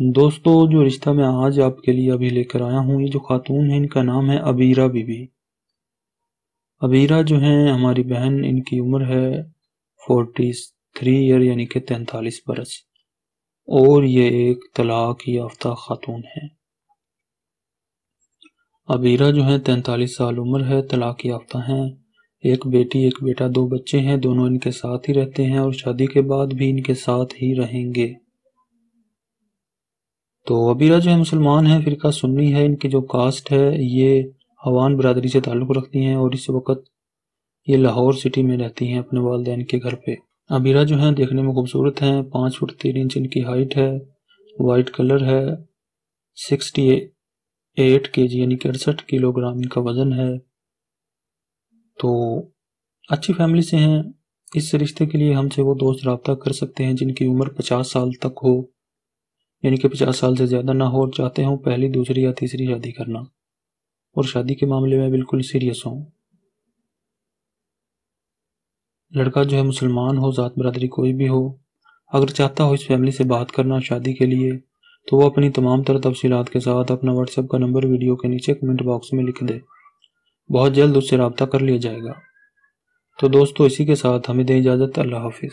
दोस्तों जो रिश्ता मैं आज आपके लिए अभी लेकर आया हूँ ये जो खातून है इनका नाम है अबीरा बीबी अबीरा जो है हमारी बहन इनकी उम्र है फोर्टी थ्री ईयर यानी कि तैंतालीस बरस और ये एक तलाक याफ्ता खातून है अबीरा जो है तैंतालीस साल उम्र है तलाक याफ्ता है एक बेटी एक बेटा दो बच्चे हैं दोनों इनके साथ ही रहते हैं और शादी के बाद भी इनके साथ ही रहेंगे तो अबीरा जो है मुसलमान हैं फ़िरका सुन्नी है इनकी जो कास्ट है ये हवान बरदरी से ताल्लुक़ रखती हैं और इस वक्त ये लाहौर सिटी में रहती हैं अपने वालदे के घर पर अबीरा जो है देखने में खूबसूरत हैं पाँच फुट तीन इंच इनकी हाइट है वाइट कलर है सिक्सटी एट के जी यानी कि अड़सठ किलोग्राम इनका वज़न है तो अच्छी फैमिली से हैं इस रिश्ते के लिए हमसे वो दोस्त रबता कर सकते हैं जिनकी उम्र पचास साल तक हो यानी कि पचास साल से ज़्यादा ना हो और चाहते हों पहली दूसरी या तीसरी शादी करना और शादी के मामले में बिल्कुल सीरियस हों लड़का जो है मुसलमान हो ज़ात बरदरी कोई भी हो अगर चाहता हो इस फैमिली से बात करना शादी के लिए तो वो अपनी तमाम तर तफसीत के साथ अपना व्हाट्सएप का नंबर वीडियो के नीचे कमेंट बॉक्स में लिख दे बहुत जल्द उससे रबता कर लिया जाएगा तो दोस्तों इसी के साथ हमें दें इजाज़त अल्लाह हाफिज़